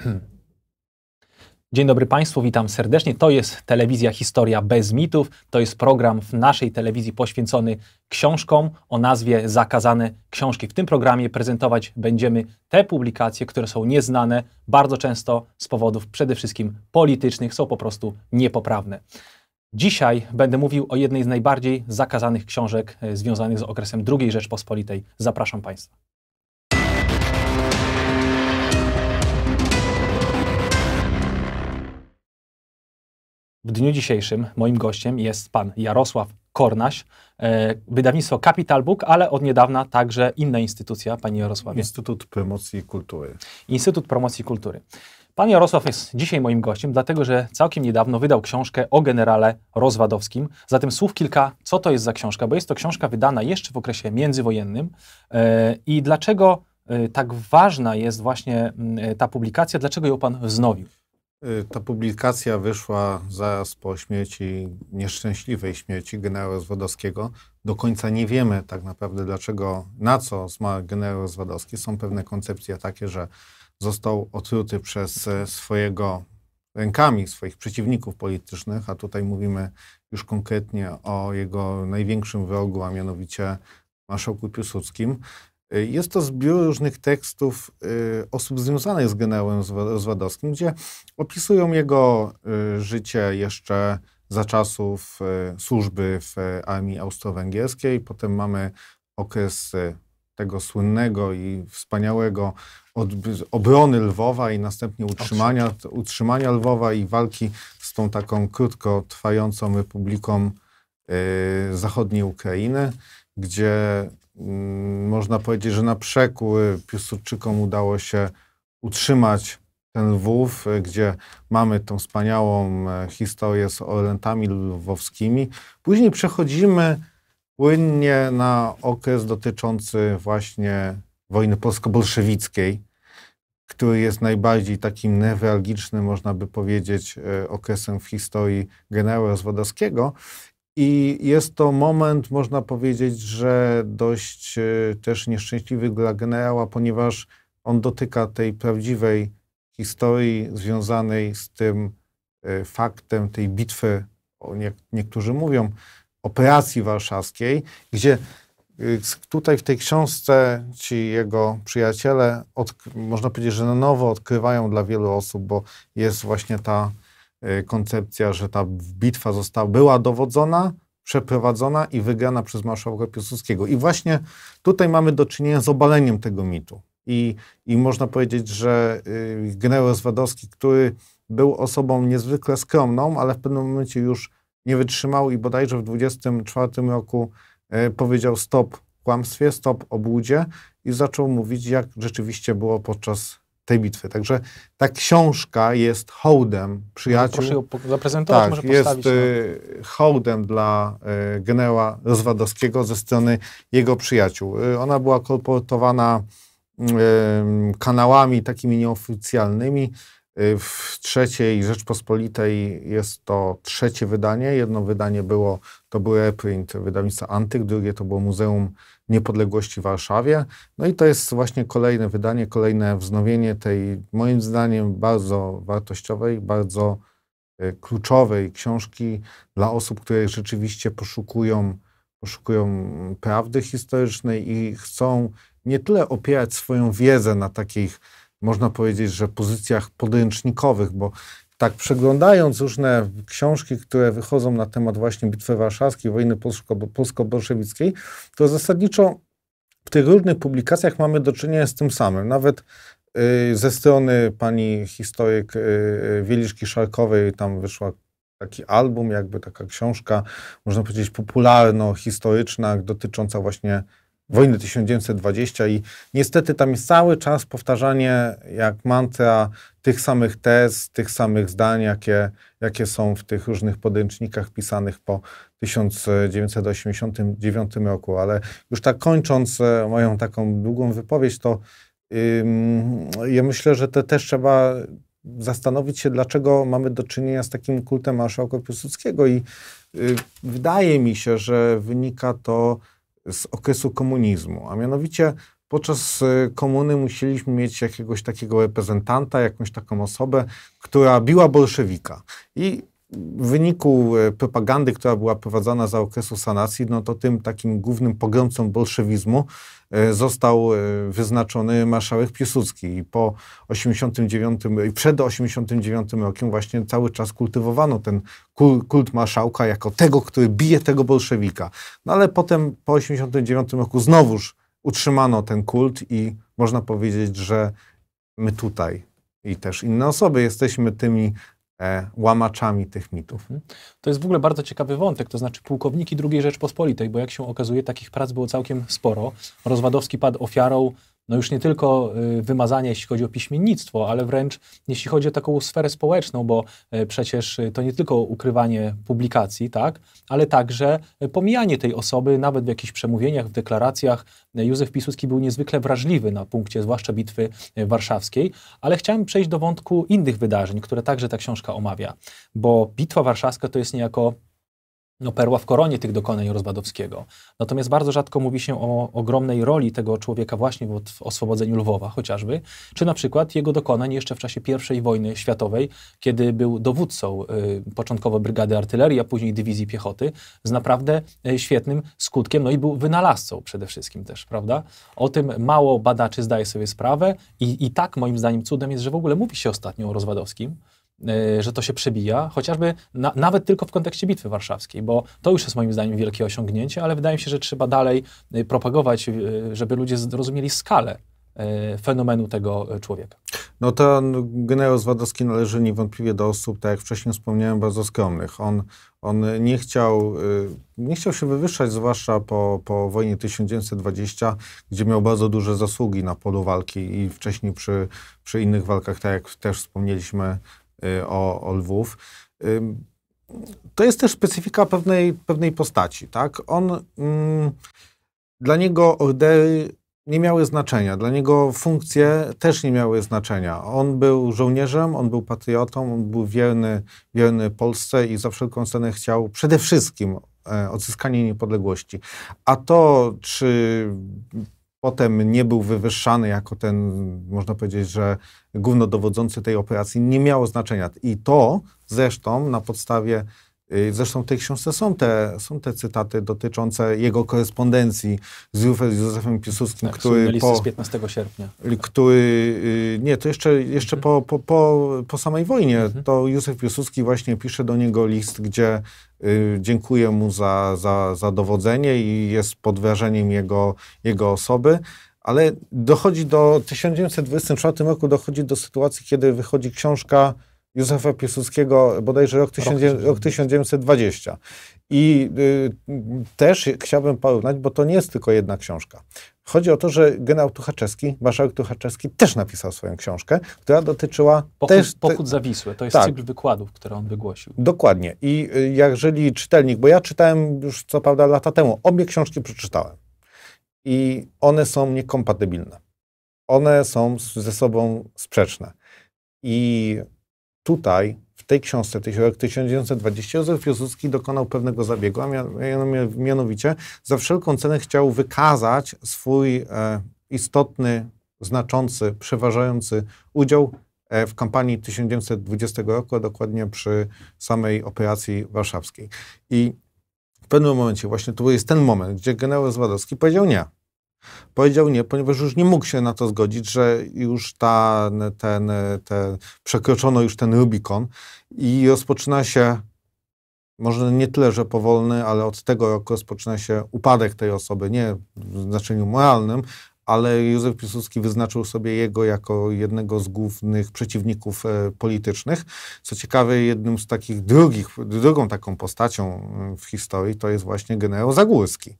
Dzień dobry Państwu, witam serdecznie. To jest telewizja Historia bez mitów. To jest program w naszej telewizji poświęcony książkom o nazwie Zakazane Książki. W tym programie prezentować będziemy te publikacje, które są nieznane, bardzo często z powodów przede wszystkim politycznych, są po prostu niepoprawne. Dzisiaj będę mówił o jednej z najbardziej zakazanych książek e, związanych z okresem II Rzeczpospolitej. Zapraszam Państwa. W dniu dzisiejszym moim gościem jest pan Jarosław Kornaś, e, wydawnictwo Capital Book, ale od niedawna także inna instytucja, panie Jarosławie. Instytut Promocji Kultury. Instytut Promocji Kultury. Pan Jarosław jest dzisiaj moim gościem, dlatego że całkiem niedawno wydał książkę o generale Rozwadowskim. Zatem słów kilka, co to jest za książka, bo jest to książka wydana jeszcze w okresie międzywojennym e, i dlaczego e, tak ważna jest właśnie mm, ta publikacja, dlaczego ją pan wznowił? Y, ta publikacja wyszła zaraz po śmierci, nieszczęśliwej śmierci generała Zwodowskiego. Do końca nie wiemy tak naprawdę dlaczego, na co zmarł generał Zwadowski. Są pewne koncepcje takie, że został otruty przez y, swojego, rękami swoich przeciwników politycznych, a tutaj mówimy już konkretnie o jego największym wrogu, a mianowicie marszałku Piłsudskim. Y, jest to zbiór różnych tekstów y, osób związanych z generałem Zwadowskim, gdzie opisują jego y, życie jeszcze za czasów służby w armii austro-węgierskiej. Potem mamy okres tego słynnego i wspaniałego obrony Lwowa i następnie utrzymania, utrzymania Lwowa i walki z tą taką krótko trwającą republiką zachodniej Ukrainy gdzie mm, można powiedzieć, że na przekór Piłsudczykom udało się utrzymać ten Lwów, e, gdzie mamy tą wspaniałą e, historię z orlentami lwowskimi. Później przechodzimy płynnie na okres dotyczący właśnie wojny polsko-bolszewickiej, który jest najbardziej takim newralgicznym, można by powiedzieć, e, okresem w historii generała Zwodowskiego. I jest to moment, można powiedzieć, że dość e, też nieszczęśliwy dla generała, ponieważ on dotyka tej prawdziwej historii związanej z tym e, faktem tej bitwy, niektórzy mówią, operacji warszawskiej, gdzie e, tutaj w tej książce ci jego przyjaciele, można powiedzieć, że na nowo odkrywają dla wielu osób, bo jest właśnie ta Y, koncepcja, że ta bitwa została, była dowodzona, przeprowadzona i wygrana przez marszałka Piłsudskiego. I właśnie tutaj mamy do czynienia z obaleniem tego mitu. I, i można powiedzieć, że y, generał Zwadowski, który był osobą niezwykle skromną, ale w pewnym momencie już nie wytrzymał i bodajże w 24 roku y, powiedział stop kłamstwie, stop obłudzie i zaczął mówić, jak rzeczywiście było podczas tej bitwy. Także ta książka jest hołdem przyjaciół. Proszę ją zaprezentować, tak, może postawić. jest no. Y, hołdem dla y, generała Rozwadowskiego ze strony jego przyjaciół. Y, ona była kolportowana kanałami takimi nieoficjalnymi. W trzeciej Rzeczpospolitej jest to trzecie wydanie. Jedno wydanie było to był reprint wydawnictwa Antyk, drugie to było Muzeum Niepodległości w Warszawie. No i to jest właśnie kolejne wydanie, kolejne wznowienie tej, moim zdaniem, bardzo wartościowej, bardzo e, kluczowej książki dla osób, które rzeczywiście poszukują, poszukują prawdy historycznej i chcą nie tyle opierać swoją wiedzę na takich, można powiedzieć, że pozycjach podręcznikowych, bo tak przeglądając różne książki, które wychodzą na temat właśnie Bitwy Warszawskiej, wojny polsko-bolszewickiej, to zasadniczo w tych różnych publikacjach mamy do czynienia z tym samym. Nawet y, ze strony pani historyk y, y, Wieliszki Szarkowej tam wyszła taki album, jakby taka książka, można powiedzieć popularno-historyczna, dotycząca właśnie wojny 1920 i niestety tam jest cały czas powtarzanie jak mantra tych samych tez, tych samych zdań, jakie, jakie są w tych różnych podręcznikach pisanych po 1989 roku. Ale już tak kończąc e, moją taką długą wypowiedź, to ja myślę, że te też trzeba zastanowić się, dlaczego mamy do czynienia z takim kultem marszałka Piłsudskiego i y, wydaje mi się, że wynika to z okresu komunizmu, a mianowicie podczas y, komuny musieliśmy mieć jakiegoś takiego reprezentanta, jakąś taką osobę, która biła bolszewika. I w wyniku e, propagandy, która była prowadzona za okresu sanacji, no to tym takim głównym pogromcą bolszewizmu e, został e, wyznaczony marszałek Piłsudski i po 89 i przed 89 rokiem właśnie cały czas kultywowano ten kult marszałka jako tego, który bije tego bolszewika. No ale potem po 89 roku znowuż utrzymano ten kult i można powiedzieć, że my tutaj i też inne osoby jesteśmy tymi E, łamaczami tych mitów. Mhm. To jest w ogóle bardzo ciekawy wątek, to znaczy pułkowniki II Rzeczpospolitej, bo jak się okazuje, takich prac było całkiem sporo. Rozwadowski padł ofiarą no już nie tylko y, wymazania, jeśli chodzi o piśmiennictwo, ale wręcz jeśli chodzi o taką sferę społeczną, bo e, przecież y, to nie tylko ukrywanie publikacji, tak, ale także e, pomijanie tej osoby, nawet w jakichś przemówieniach, w deklaracjach. E, Józef Piłsudski był niezwykle wrażliwy na punkcie, zwłaszcza bitwy warszawskiej, ale chciałem przejść do wątku innych wydarzeń, które także ta książka omawia, bo Bitwa Warszawska to jest niejako no, perła w koronie tych dokonań Rozwadowskiego. Natomiast bardzo rzadko mówi się o ogromnej roli tego człowieka właśnie w oswobodzeniu Lwowa chociażby, czy na przykład jego dokonań jeszcze w czasie I wojny światowej, kiedy był dowódcą y, początkowo brygady artylerii, a później dywizji piechoty, z naprawdę y, świetnym skutkiem, no i był wynalazcą przede wszystkim też, prawda? O tym mało badaczy zdaje sobie sprawę i, i tak moim zdaniem cudem jest, że w ogóle mówi się ostatnio o Rozwadowskim, Y, że to się przebija, chociażby na, nawet tylko w kontekście Bitwy Warszawskiej, bo to już jest moim zdaniem wielkie osiągnięcie, ale wydaje mi się, że trzeba dalej y, propagować, y, żeby ludzie zrozumieli skalę fenomenu tego człowieka. No to generał Zwadowski należy niewątpliwie do osób, tak jak wcześniej wspomniałem, bardzo skromnych. On, on nie, chciał, nie chciał się wywyższać, zwłaszcza po, po wojnie 1920, gdzie miał bardzo duże zasługi na polu walki i wcześniej przy, przy innych walkach, tak jak też wspomnieliśmy, Y, o, o Lwów. To jest też specyfika pewnej, pewnej postaci, tak? On, mm, dla niego ordery nie miały znaczenia, dla niego funkcje też nie miały znaczenia. On był żołnierzem, on był patriotą, on był wierny, wierny Polsce i za wszelką cenę chciał przede wszystkim e, odzyskanie niepodległości. A to, czy potem nie był wywyższany jako ten, można powiedzieć, że głównodowodzący tej operacji, nie miało znaczenia. I to zresztą na podstawie Y, zresztą w tej książce są te, są te cytaty dotyczące jego korespondencji z Józefem Piłsudskim, tak, który po, z 15 sierpnia. Który, y, nie, to jeszcze, jeszcze mhm. po, po, po, po samej wojnie, mhm. to Józef Piłsudski właśnie pisze do niego list, gdzie y, dziękuję mu za, za, za dowodzenie i jest pod wrażeniem jego, jego osoby ale dochodzi do, w 1924 roku dochodzi do sytuacji, kiedy wychodzi książka Józefa Piłsudskiego bodajże rok, rok, rok 1920. I y, też chciałbym porównać, bo to nie jest tylko jedna książka. Chodzi o to, że generał Tuchaczewski, marszałek Tuchaczewski też napisał swoją książkę, która dotyczyła pochód, też... Te... Pochód Zawisły, to jest tak. cykl wykładów, które on wygłosił. Dokładnie. I y, jeżeli czytelnik, bo ja czytałem już co prawda lata temu, obie książki przeczytałem i one są niekompatybilne. One są ze sobą sprzeczne. I tutaj, w tej książce, tej rok 1920, Józef Piłsudski dokonał pewnego zabiegu, a mianowicie za wszelką cenę chciał wykazać swój e, istotny, znaczący, przeważający udział e, w kampanii 1920 roku, a dokładnie przy samej operacji warszawskiej. I w pewnym momencie, właśnie to jest ten moment, gdzie generał Zładowski powiedział nie. Powiedział nie, ponieważ już nie mógł się na to zgodzić, że już ta, ten, przekroczono już ten Rubikon i rozpoczyna się może nie tyle, że powolny, ale od tego roku rozpoczyna się upadek tej osoby, nie w znaczeniu moralnym, ale Józef Piłsudski wyznaczył sobie jego jako jednego z głównych przeciwników e, politycznych. Co ciekawe, jednym z takich drugich, drugą taką postacią e, w historii to jest właśnie generał Zagórski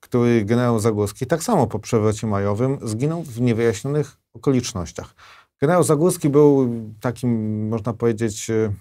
który generał Zagórski tak samo po przewrocie majowym zginął w niewyjaśnionych okolicznościach. Generał Zagórski był takim, można powiedzieć, e,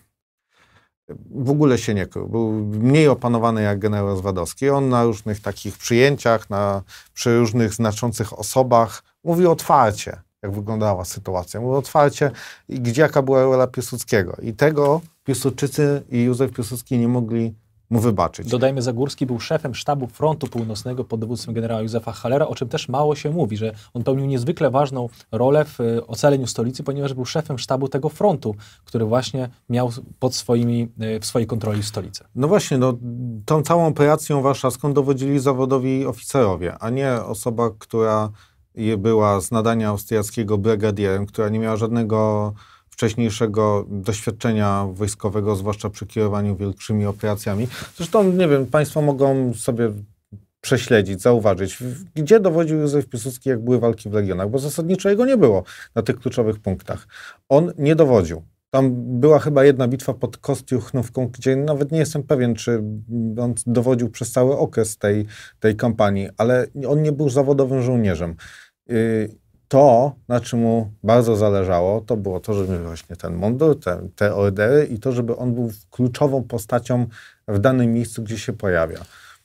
w ogóle się nie krył. Był mniej opanowany jak generał Zwadowski. On na różnych takich przyjęciach, na, przy różnych znaczących osobach mówił otwarcie, jak wyglądała sytuacja. Mówił otwarcie, gdzie jaka była rola Piłsudskiego. I tego Piłsudczycy i Józef Piłsudski nie mogli mu wybaczyć. Dodajmy, Zagórski był szefem sztabu frontu północnego pod dowództwem generała Józefa Halera, o czym też mało się mówi, że on pełnił niezwykle ważną rolę w e, ocaleniu stolicy, ponieważ był szefem sztabu tego frontu, który właśnie miał pod swoimi, e, w swojej kontroli stolicę. No właśnie, no, tą całą operacją warszawską dowodzili zawodowi oficerowie, a nie osoba, która była z nadania austriackiego brygadierem, która nie miała żadnego wcześniejszego doświadczenia wojskowego, zwłaszcza przy kierowaniu wielkimi operacjami. Zresztą, nie wiem, Państwo mogą sobie prześledzić, zauważyć, gdzie dowodził Józef Piłsudski, jak były walki w Legionach, bo zasadniczo jego nie było na tych kluczowych punktach. On nie dowodził. Tam była chyba jedna bitwa pod Kostiuchnówką, gdzie nawet nie jestem pewien, czy on dowodził przez cały okres tej, tej kampanii, ale on nie był zawodowym żołnierzem. Yy, to, na czym mu bardzo zależało, to było to, żeby właśnie ten mundur, te, te ordery i to, żeby on był kluczową postacią w danym miejscu, gdzie się pojawia.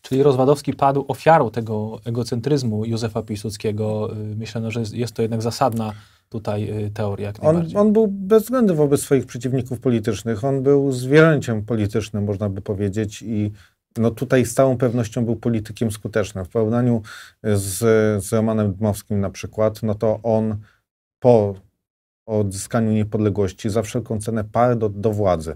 Czyli Rozwadowski padł ofiarą tego egocentryzmu Józefa Piłsudskiego. Y, myślę, no, że jest to jednak zasadna tutaj y, teoria. On, on, był bezwzględny wobec swoich przeciwników politycznych. On był zwierzęciem politycznym, można by powiedzieć, i no tutaj z całą pewnością był politykiem skutecznym. W porównaniu z, z Romanem Dmowskim na przykład, no to on po odzyskaniu niepodległości za wszelką cenę parł do, do władzy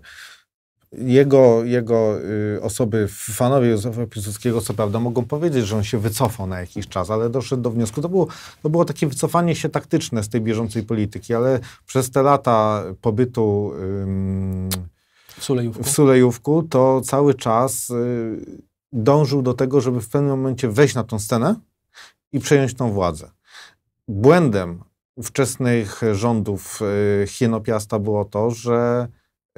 jego, jego y, osoby, fanowie Józefa Piłsudskiego, co prawda mogą powiedzieć, że on się wycofał na jakiś czas, ale doszedł do wniosku. To było, to było takie wycofanie się taktyczne z tej bieżącej polityki, ale przez te lata pobytu. Y, w Sulejówku, w Sulejówku to cały czas y, dążył do tego, żeby w pewnym momencie wejść na tą scenę i przejąć tą władzę. Błędem ówczesnych rządów y, Hienopiasta było to, że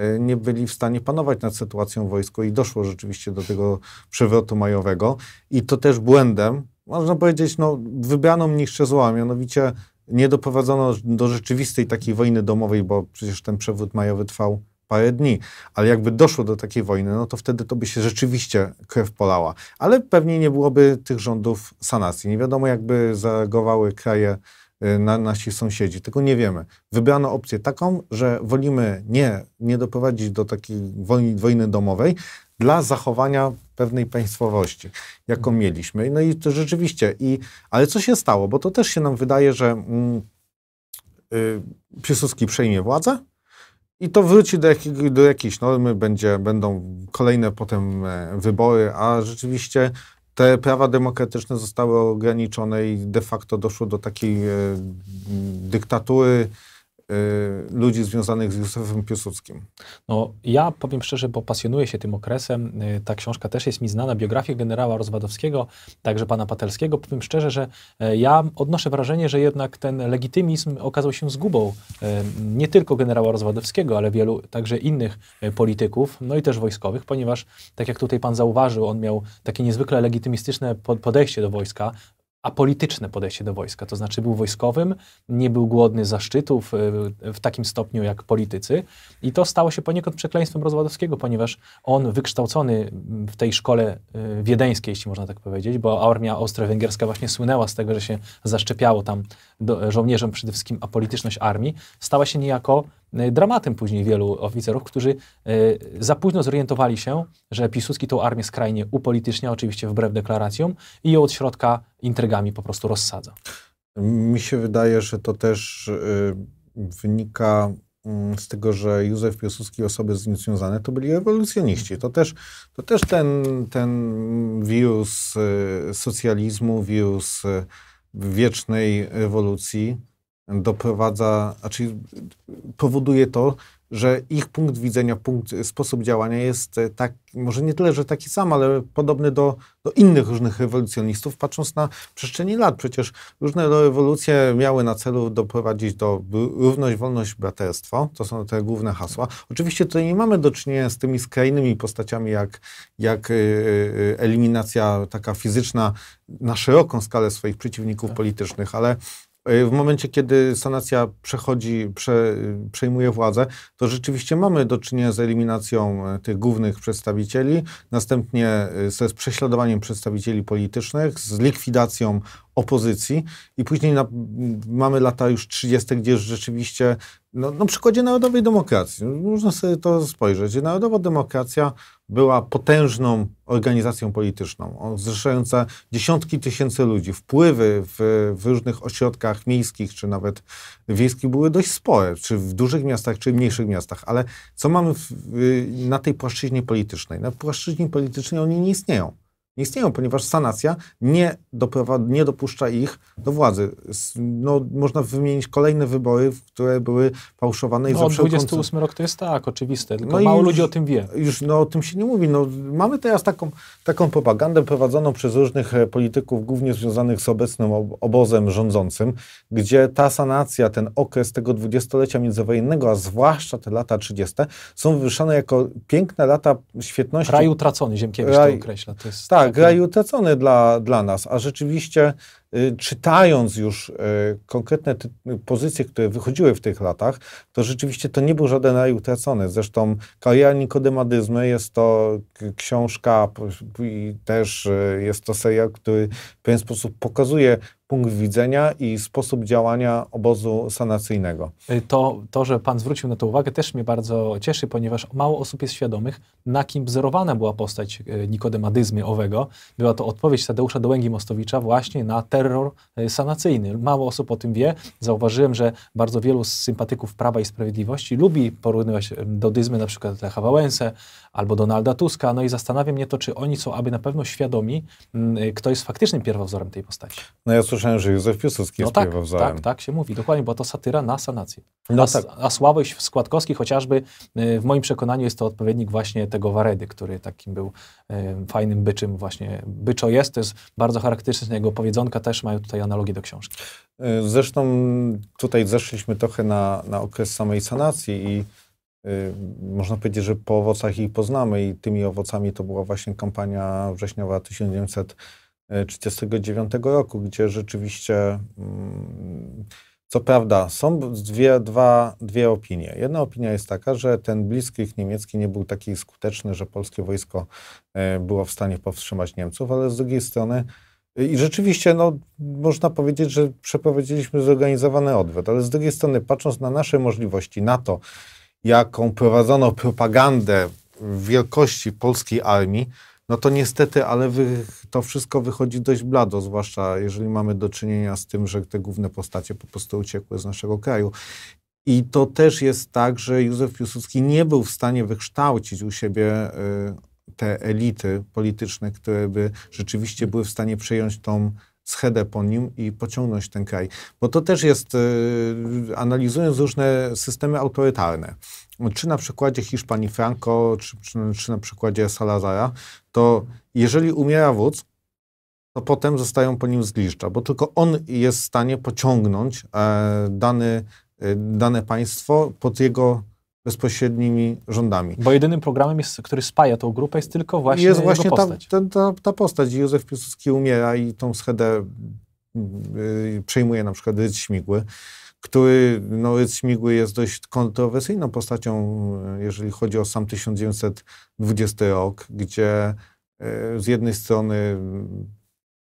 y, nie byli w stanie panować nad sytuacją wojskową i doszło rzeczywiście do tego przewrotu majowego. I to też błędem, można powiedzieć, no, wybrano mniejsze zła, mianowicie nie doprowadzono do rzeczywistej takiej wojny domowej, bo przecież ten przewrót majowy trwał parę dni, ale jakby doszło do takiej wojny, no to wtedy to by się rzeczywiście krew polała. Ale pewnie nie byłoby tych rządów sanacji. Nie wiadomo, jakby zareagowały kraje y, na nasi sąsiedzi. Tego nie wiemy. Wybrano opcję taką, że wolimy nie, nie doprowadzić do takiej wojny, wojny domowej dla zachowania pewnej państwowości, jaką mhm. mieliśmy. No i to rzeczywiście. I, ale co się stało? Bo to też się nam wydaje, że mm, y, Piłsudski przejmie władzę, i to wróci do, jakiej, do jakiejś normy, będzie, będą kolejne potem e, wybory, a rzeczywiście te prawa demokratyczne zostały ograniczone i de facto doszło do takiej e, dyktatury Y, ludzi związanych z Józefem Piłsudskim? No, ja powiem szczerze, bo pasjonuję się tym okresem. Y, ta książka też jest mi znana, biografię generała Rozwadowskiego, także pana Patelskiego. Powiem szczerze, że e, ja odnoszę wrażenie, że jednak ten legitymizm okazał się zgubą e, nie tylko generała Rozwadowskiego, ale wielu także innych e, polityków, no i też wojskowych, ponieważ tak jak tutaj pan zauważył, on miał takie niezwykle legitymistyczne podejście do wojska, apolityczne podejście do wojska. To znaczy był wojskowym, nie był głodny zaszczytów y, w takim stopniu jak politycy. I to stało się poniekąd przekleństwem rozwadowskiego, ponieważ on wykształcony w tej szkole y, wiedeńskiej, jeśli można tak powiedzieć, bo armia austro-węgierska właśnie słynęła z tego, że się zaszczepiało tam do, żołnierzom przede wszystkim apolityczność armii, stała się niejako E, dramatem później wielu oficerów, którzy e, za późno zorientowali się, że Piłsudski tą armię skrajnie upolitycznia, oczywiście wbrew deklaracjom, i ją od środka intrygami po prostu rozsadza. Mi się wydaje, że to też e, wynika mm, z tego, że Józef Piłsudski i osoby z nim związane to byli ewolucjoniści. To też, to też ten, ten wirus socjalizmu, wirus wiecznej ewolucji doprowadza, czyli znaczy powoduje to, że ich punkt widzenia, punkt, sposób działania jest tak, może nie tyle, że taki sam, ale podobny do, do innych różnych rewolucjonistów, patrząc na przestrzeni lat. Przecież różne rewolucje miały na celu doprowadzić do równość, wolność, braterstwo. To są te główne hasła. Oczywiście tutaj nie mamy do czynienia z tymi skrajnymi postaciami, jak, jak e, e, eliminacja taka fizyczna na szeroką skalę swoich przeciwników tak. politycznych, ale E, w momencie, kiedy sanacja przechodzi, prze, przejmuje władzę, to rzeczywiście mamy do czynienia z eliminacją e, tych głównych przedstawicieli, następnie e, z prześladowaniem przedstawicieli politycznych, z likwidacją opozycji i później na, mamy lata już 30., gdzie już rzeczywiście, no, na przykładzie narodowej demokracji, no, można sobie to spojrzeć, narodowa demokracja była potężną organizacją polityczną, zrzeszająca dziesiątki tysięcy ludzi. Wpływy w, w, różnych ośrodkach miejskich czy nawet wiejskich były dość spore, czy w dużych miastach, czy w mniejszych miastach. Ale co mamy w, na tej płaszczyźnie politycznej? Na płaszczyźnie politycznej oni nie istnieją nie istnieją, ponieważ sanacja nie, nie dopuszcza ich do władzy. No, można wymienić kolejne wybory, które były fałszowane i no, zawsze... 28 końcu... rok to jest tak, oczywiste, tylko no mało już, ludzi o tym wie. Już no, o tym się nie mówi. No, mamy teraz taką, taką propagandę prowadzoną przez różnych e, polityków, głównie związanych z obecnym obozem rządzącym, gdzie ta sanacja, ten okres tego dwudziestolecia międzywojennego, a zwłaszcza te lata 30., są wywyższane jako piękne lata świetności. Raj utracony, Ziemkiewicz Raj... to określa. To jest... Tak, tak, kraj utracony dla, dla nas, a rzeczywiście Y, czytając już y, konkretne pozycje, które wychodziły w tych latach, to rzeczywiście to nie był żaden raj utracony. Zresztą Kariera Nikodemadyzmy jest to książka i też y, jest to serial, który w pewien sposób pokazuje punkt widzenia i sposób działania obozu sanacyjnego. To, to, że Pan zwrócił na to uwagę, też mnie bardzo cieszy, ponieważ mało osób jest świadomych, na kim wzorowana była postać Nikodemadyzmy owego. Była to odpowiedź Tadeusza Dołęgi-Mostowicza właśnie na te terror e, sanacyjny. Mało osób o tym wie. Zauważyłem, że bardzo wielu z sympatyków Prawa i Sprawiedliwości lubi porównywać e, do dyzmy na przykład Lecha Wałęsę albo Donalda Tuska. No i zastanawia mnie to, czy oni są aby na pewno świadomi, mm, e, kto jest faktycznym pierwowzorem tej postaci. No ja słyszałem, że Józef Piłsudski no jest tak, tak, pierwowzorem. Tak, tak się mówi. Dokładnie, bo to satyra na sanację. No a, tak. a słabość Składkowski chociażby w moim przekonaniu jest to odpowiednik właśnie tego Waredy, który takim był fajnym byczym właśnie. Byczo jest, to jest bardzo charakterystyczne jego powiedzonka, też mają tutaj analogię do książki. Y, zresztą tutaj zeszliśmy trochę na, na okres samej sanacji i y, można powiedzieć, że po owocach ich poznamy i tymi owocami to była właśnie kampania wrześniowa 1939 roku, gdzie rzeczywiście mm, co prawda, są dwie, dwa, dwie opinie. Jedna opinia jest taka, że ten bliskich niemiecki nie był taki skuteczny, że polskie wojsko y, było w stanie powstrzymać Niemców, ale z drugiej strony i rzeczywiście, no, można powiedzieć, że przeprowadziliśmy zorganizowany odwet, ale z drugiej strony, patrząc na nasze możliwości, na to, jaką prowadzono propagandę wielkości polskiej armii, no to niestety, ale wy, to wszystko wychodzi dość blado, zwłaszcza jeżeli mamy do czynienia z tym, że te główne postacie po prostu uciekły z naszego kraju. I to też jest tak, że Józef Piłsudski nie był w stanie wykształcić u siebie y, te elity polityczne, które by rzeczywiście były w stanie przejąć tą schedę po nim i pociągnąć ten kraj. Bo to też jest, y, analizując różne systemy autorytarne, czy na przykładzie Hiszpanii Franco, czy, czy, czy na przykładzie Salazara, to jeżeli umiera wódz, to potem zostają po nim zgliszcza, bo tylko on jest w stanie pociągnąć e, dany, e, dane państwo pod jego bezpośrednimi rządami. Bo jedynym programem, jest, który spaja tą grupę, jest tylko właśnie Jest właśnie postać. Ta, ta, ta, postać. Józef Piłsudski umiera i tą schedę yy, przejmuje na przykład Rydz Śmigły, który, no Śmigły jest dość kontrowersyjną postacią, y, jeżeli chodzi o sam 1920 rok, gdzie y, z jednej strony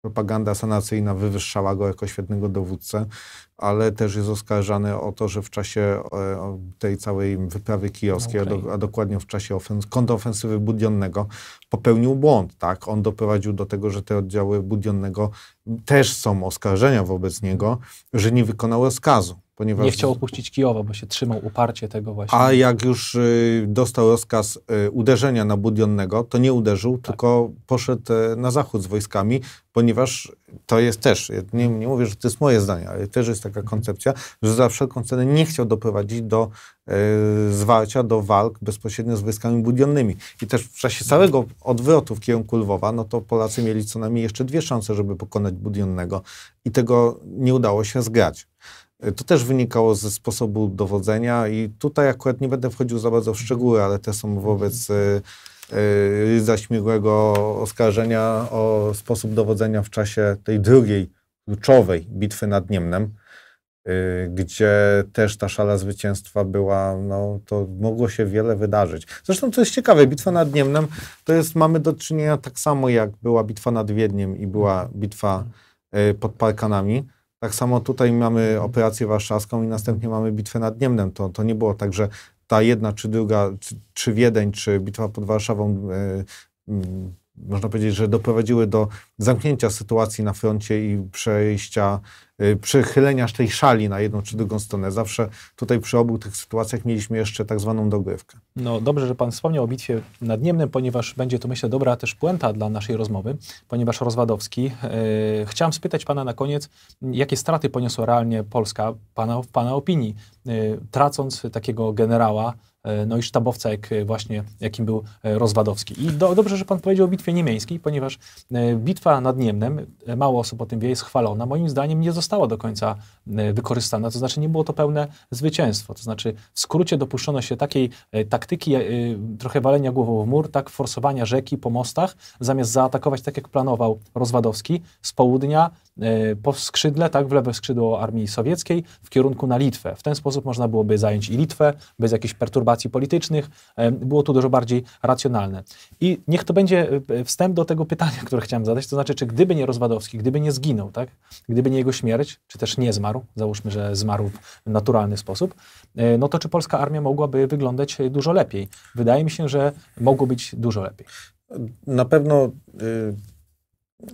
propaganda sanacyjna wywyższała go jako świetnego dowódcę, ale też jest oskarżany o to, że w czasie e, tej całej wyprawy kijowskiej, no, okay. a, dokładnie w czasie ofens kontrofensywy Budionnego, popełnił błąd. Tak? On doprowadził do tego, że te oddziały Budionnego też są oskarżenia wobec niego, że nie wykonały skazu. Ponieważ... Nie chciał opuścić Kijowa, bo się trzymał uparcie tego właśnie. A jak już y, dostał rozkaz y, uderzenia na Budionnego, to nie uderzył, tak. tylko poszedł e, na zachód z wojskami, ponieważ to jest też, nie, nie mówię, że to jest moje zdanie, ale też jest taka mhm. koncepcja, że za wszelką cenę nie chciał doprowadzić do e, zwarcia, do walk bezpośrednio z wojskami budionnymi. I też w czasie mhm. całego odwrotu w kierunku Lwowa, no to Polacy mieli co najmniej jeszcze dwie szanse, żeby pokonać budionnego i tego nie udało się zgrać. E, to też wynikało ze sposobu dowodzenia i tutaj akurat nie będę wchodził za bardzo w szczegóły, ale te są wobec yy, oskarżenia o sposób dowodzenia w czasie tej drugiej, kluczowej bitwy nad Niemnem, gdzie też ta szala zwycięstwa była, no to mogło się wiele wydarzyć. Zresztą to jest ciekawe, bitwa nad Niemnem to jest, mamy do czynienia tak samo jak była bitwa nad Wiedniem i była bitwa pod Parkanami tak samo tutaj mamy operację warszawską i następnie mamy bitwę nad Niemnem. To, to nie było tak, że ta jedna czy druga, czy, czy Wiedeń, czy bitwa pod Warszawą, yy, yy, można powiedzieć, że doprowadziły do zamknięcia sytuacji na froncie i przejścia Y, przychyleniaż tej szali na jedną czy drugą stronę. Zawsze tutaj przy obu tych sytuacjach mieliśmy jeszcze tak zwaną dogrywkę. No dobrze, że Pan wspomniał o bitwie nad Niemnem, ponieważ będzie to myślę dobra też puenta dla naszej rozmowy, ponieważ Rozwadowski, yy, chciałem spytać Pana na koniec, jakie straty poniosła realnie Polska, Pana, w Pana opinii, yy, tracąc takiego generała, y, no i sztabowca, jak y, właśnie, jakim był Rozwadowski. I do, dobrze, że pan powiedział o bitwie niemieckiej, ponieważ bitwa nad Niemnem, mało osób o tym wie, jest chwalona. Moim zdaniem nie, została do końca e, wykorzystana, to znaczy nie było to pełne zwycięstwo. To znaczy w skrócie dopuszczono się takiej e, taktyki e, trochę walenia głową w mur, tak forsowania rzeki po mostach, zamiast zaatakować tak jak planował Rozwadowski z południa, E, po skrzydle, tak, w lewe skrzydło armii sowieckiej w kierunku na Litwę. W ten sposób można byłoby zająć i Litwę bez jakichś perturbacji politycznych. E, było tu dużo bardziej racjonalne. I niech to będzie e, wstęp do tego pytania, które chciałem zadać, to znaczy, czy gdyby nie Rozwadowski, gdyby nie zginął, tak, gdyby nie jego śmierć, czy też nie zmarł, załóżmy, że zmarł w naturalny sposób, no to czy polska armia mogłaby wyglądać dużo lepiej? Wydaje mi się, że mogło być dużo lepiej. Na pewno y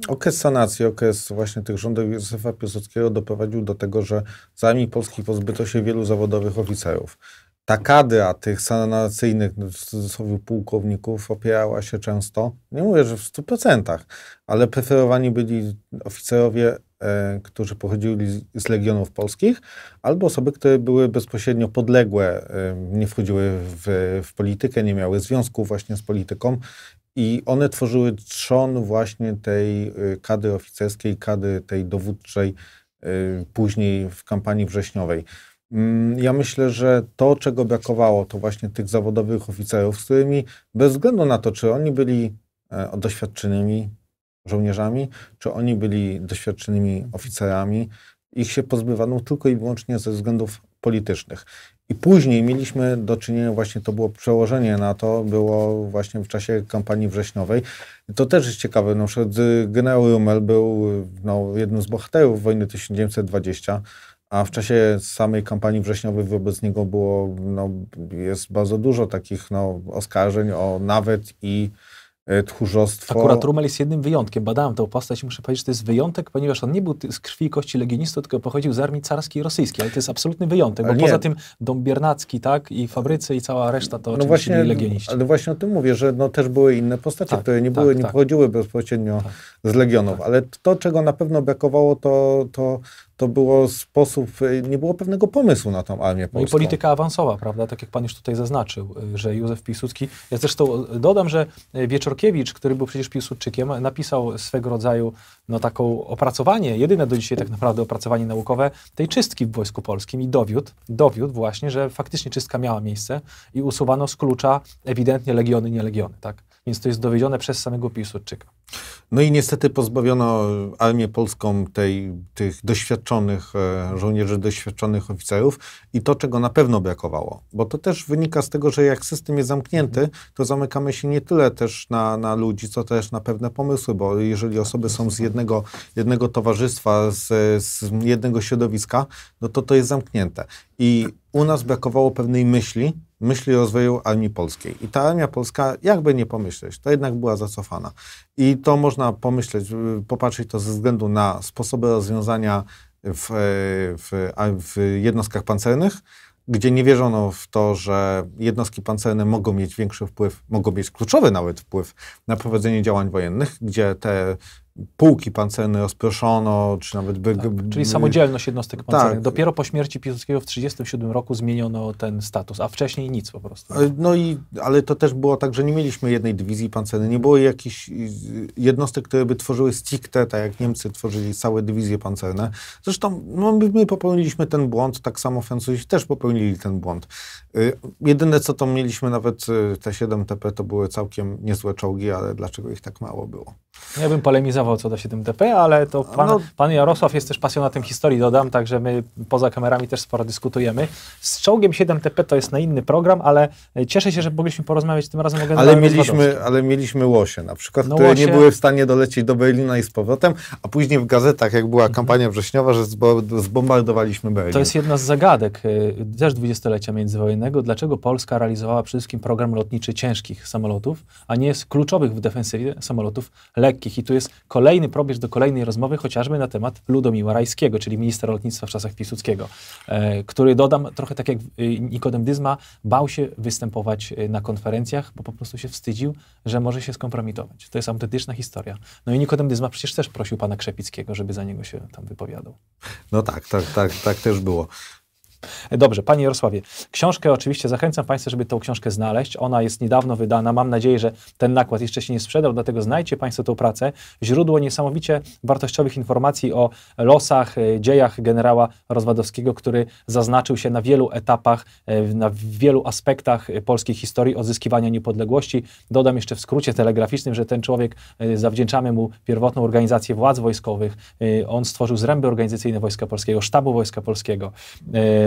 Okres sanacji, okres właśnie tych rządów Józefa Piłsudskiego doprowadził do tego, że z armii polskiej pozbyto się wielu zawodowych oficerów. Ta kadra tych sanacyjnych, no, w cudzysłowie pułkowników, opierała się często, nie mówię, że w 100%, ale preferowani byli oficerowie, e, którzy pochodzili z legionów polskich, albo osoby, które były bezpośrednio podległe, e, nie wchodziły w, w politykę, nie miały związku właśnie z polityką i one tworzyły trzon właśnie tej y, kady oficerskiej, kady tej dowódczej, y, później w kampanii wrześniowej. Mm, ja myślę, że to, czego brakowało, to właśnie tych zawodowych oficerów, z którymi bez względu na to, czy oni byli e, doświadczonymi żołnierzami, czy oni byli doświadczonymi oficerami, ich się pozbywano tylko i wyłącznie ze względów politycznych. I później mieliśmy do czynienia, właśnie to było przełożenie na to, było właśnie w czasie kampanii wrześniowej. To też jest ciekawe, na przykład y, generał Rummel był y, no, jednym z bohaterów wojny 1920, a w czasie samej kampanii wrześniowej wobec niego było, no, jest bardzo dużo takich no, oskarżeń o nawet i E, tchórzostwo. Akurat Rumel jest jednym wyjątkiem. Badałem tę postać i muszę powiedzieć, że to jest wyjątek, ponieważ on nie był z krwi i kości legionistów, tylko pochodził z armii carskiej i rosyjskiej, ale to jest absolutny wyjątek, bo poza tym Dąbiernacki, tak, i fabrycy i cała reszta to no oczywiście właśnie, byli legioniści. Ale właśnie o tym mówię, że no, też były inne postacie, tak, które nie, tak, były, tak, nie tak. pochodziły bezpośrednio tak. z legionów, tak. ale to, czego na pewno brakowało, to, to to było sposób, y, nie było pewnego pomysłu na tą armię polską. No i polityka awansowa, prawda, tak jak pan już tutaj zaznaczył, y, że Józef Piłsudski, ja zresztą y, dodam, że Wieczorkiewicz, który był przecież Piłsudczykiem, napisał swego rodzaju no taką opracowanie, jedyne do dzisiaj tak naprawdę opracowanie naukowe tej czystki w Wojsku Polskim i dowiódł, dowiódł właśnie, że faktycznie czystka miała miejsce i usuwano z klucza ewidentnie legiony, nielegiony, tak? Więc to jest dowiedzione przez samego Piłsudczyka. No i niestety pozbawiono armię polską tej, tych doświadczonych e, żołnierzy, doświadczonych oficerów i to, czego na pewno brakowało. Bo to też wynika z tego, że jak system jest zamknięty, to zamykamy się nie tyle też na, na ludzi, co też na pewne pomysły, bo jeżeli osoby są z jednego, jednego towarzystwa, z, z jednego środowiska, no to to jest zamknięte. I u nas brakowało pewnej myśli, myśli o rozwoju armii polskiej. I ta armia polska, jakby nie pomyśleć, to jednak była zacofana. I to można pomyśleć, y, popatrzeć to ze względu na sposoby rozwiązania w, e, w, w jednostkach pancernych, gdzie nie wierzono w to, że jednostki pancerne mogą mieć większy wpływ, mogą mieć kluczowy nawet wpływ na prowadzenie działań wojennych, gdzie te pułki pancerne rozproszono, czy nawet... By, tak, by, czyli samodzielność jednostek tak. pancernych. Tak. Dopiero po śmierci Piłsudskiego w 1937 roku zmieniono ten status, a wcześniej nic po prostu. E, no i, ale to też było tak, że nie mieliśmy jednej dywizji pancernej, nie było jakichś e, jednostek, które by tworzyły stricte, tak jak Niemcy tworzyli całe dywizje pancerne. Zresztą no, my popełniliśmy ten błąd, tak samo Francuzi też popełnili ten błąd. E, jedyne, co to mieliśmy nawet te 7 TP, to były całkiem niezłe czołgi, ale dlaczego ich tak mało było? Ja bym polemizował co do 7DP, ale to no. pan, no. pan Jarosław jest też pasjonatem historii, dodam, także my poza kamerami też sporo dyskutujemy. Z czołgiem 7TP to jest na inny program, ale e, cieszę się, że mogliśmy porozmawiać tym razem o ale mieliśmy, ale mieliśmy łosie na przykład, no, które łosie... nie były w stanie dolecieć do Berlina i z powrotem, a później w gazetach, jak była mhm. kampania wrześniowa, że zbombardowaliśmy Berlin. To jest jedna z zagadek e, też dwudziestolecia międzywojennego, dlaczego Polska realizowała przede wszystkim program lotniczy ciężkich samolotów, a nie kluczowych w defensywie samolotów lekkich. I tu jest kolejny probierz do kolejnej rozmowy, chociażby na temat Ludomiła Rajskiego, czyli ministra lotnictwa w czasach Piłsudskiego, e, który, dodam, trochę tak jak e, Nikodem Dyzma, bał się występować e, na konferencjach, bo po prostu się wstydził, że może się skompromitować. To jest autentyczna historia. No i Nikodem Dyzma przecież też prosił pana Krzepickiego, żeby za niego się tam wypowiadał. No tak, tak, tak, tak też było. Dobrze, Panie Jarosławie, książkę oczywiście zachęcam Państwa, żeby tą książkę znaleźć. Ona jest niedawno wydana. Mam nadzieję, że ten nakład jeszcze się nie sprzedał, dlatego znajdziecie Państwo tą pracę. Źródło niesamowicie wartościowych informacji o losach, e, dziejach generała Rozwadowskiego, który zaznaczył się na wielu etapach, e, na wielu aspektach e, polskiej historii odzyskiwania niepodległości. Dodam jeszcze w skrócie telegraficznym, że ten człowiek, zawdzięczamy mu pierwotną organizację władz wojskowych. On stworzył zręby organizacyjne Wojska Polskiego, sztabu Wojska Polskiego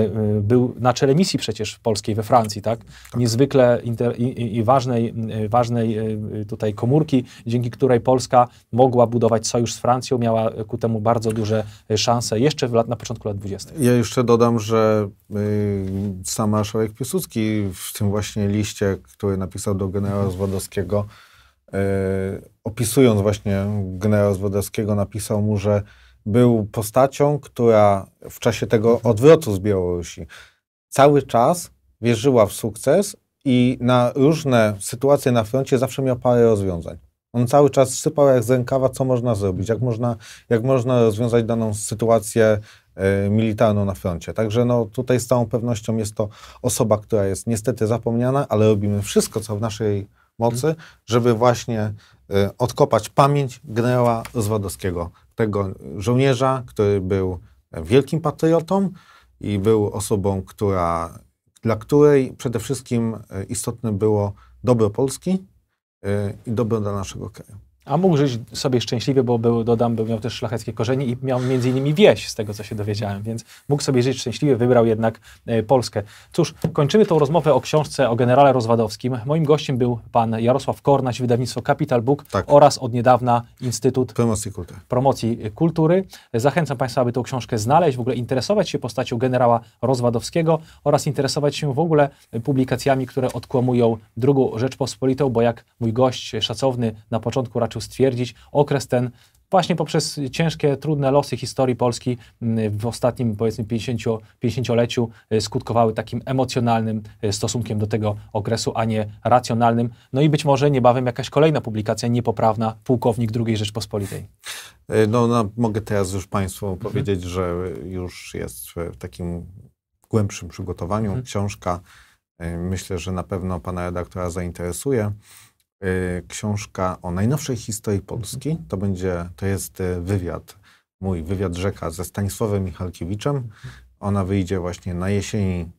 Y, był na czele misji przecież polskiej we Francji, tak? tak. Niezwykle inter, i, i, ważnej, y, ważnej y, tutaj komórki, dzięki której Polska mogła budować sojusz z Francją, miała ku temu bardzo duże szanse jeszcze lat, na początku lat 20. Ja jeszcze dodam, że y, sam marszałek Piłsudski w tym właśnie liście, który napisał do generała mhm. Zwodowskiego, y, opisując właśnie generała Zwodowskiego, napisał mu, że był postacią, która w czasie tego odwrotu z Białorusi cały czas wierzyła w sukces i na różne sytuacje na froncie zawsze miał parę rozwiązań. On cały czas sypał jak z rękawa, co można zrobić, jak można, jak można rozwiązać daną sytuację e, militarną na froncie. Także no, tutaj z całą pewnością jest to osoba, która jest niestety zapomniana, ale robimy wszystko, co w naszej mocy, żeby właśnie y, odkopać pamięć generała Rozwadowskiego tego żołnierza, który był wielkim patriotą i był osobą, która, dla której przede wszystkim e, istotne było dobro Polski e, i dobro dla naszego kraju. A mógł żyć sobie szczęśliwie, bo był, dodam, był, miał też szlacheckie korzenie i miał między innymi wieś, z tego co się dowiedziałem, więc mógł sobie żyć szczęśliwie, wybrał jednak e, Polskę. Cóż, kończymy tą rozmowę o książce o generale Rozwadowskim. Moim gościem był pan Jarosław Kornaś, wydawnictwo Capital Book tak. oraz od niedawna Instytut Promocji Kultury. Promocji Kultury. Zachęcam państwa, aby tą książkę znaleźć, w ogóle interesować się postacią generała Rozwadowskiego oraz interesować się w ogóle publikacjami, które odkłamują drugą Rzeczpospolitą, bo jak mój gość szacowny na początku raczył raczył stwierdzić, okres ten właśnie poprzez ciężkie, trudne losy historii Polski mm, w ostatnim, powiedzmy, 50, 50-leciu e, skutkowały takim emocjonalnym e, stosunkiem do tego okresu, a nie racjonalnym. No i być może niebawem jakaś kolejna publikacja niepoprawna, pułkownik II Rzeczpospolitej. E, no, no mogę teraz już Państwu mhm. powiedzieć, że już jest w takim głębszym przygotowaniu mhm. książka. Myślę, że na pewno Pana redaktora zainteresuje. Y, książka o najnowszej historii Polski. Mhm. To będzie, to jest y, wywiad, mój wywiad rzeka ze Stanisławem Michalkiewiczem. Ona wyjdzie właśnie na jesieni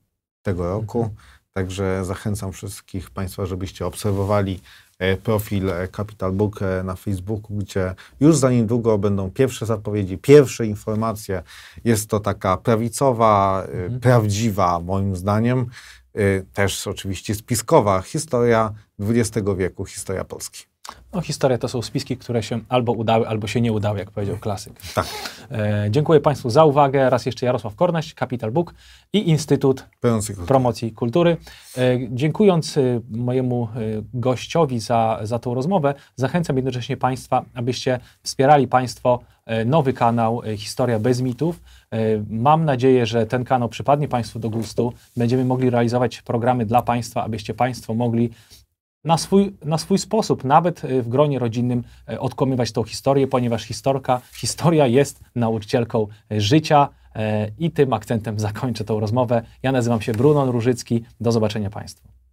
tego roku. Mhm. Także zachęcam wszystkich Państwa, żebyście obserwowali y, profil Capital Book na Facebooku, gdzie już za niedługo będą pierwsze zapowiedzi, pierwsze informacje. Jest to taka prawicowa, mhm. prawdziwa moim zdaniem Y, też oczywiście spiskowa historia XX wieku, historia Polski. No, historia to są spiski, które się albo udały, albo się nie udały, jak powiedział klasyk. Tak. E, dziękuję Państwu za uwagę. Raz jeszcze Jarosław Kornaś, Capital Book i Instytut Promocji Kultury. Promocji Kultury. E, dziękując e, mojemu e, gościowi za, za tą rozmowę, zachęcam jednocześnie Państwa, abyście wspierali Państwo e, nowy kanał e, Historia bez mitów E, mam nadzieję, że ten kanał przypadnie Państwu do gustu. Będziemy mogli realizować programy dla Państwa, abyście Państwo mogli na swój, na swój sposób, nawet e, w gronie rodzinnym, e, odkomywać tą historię, ponieważ historka, historia jest nauczycielką życia. I tym akcentem zakończę tą rozmowę. Ja nazywam się Brunon Różycki. Do zobaczenia Państwu.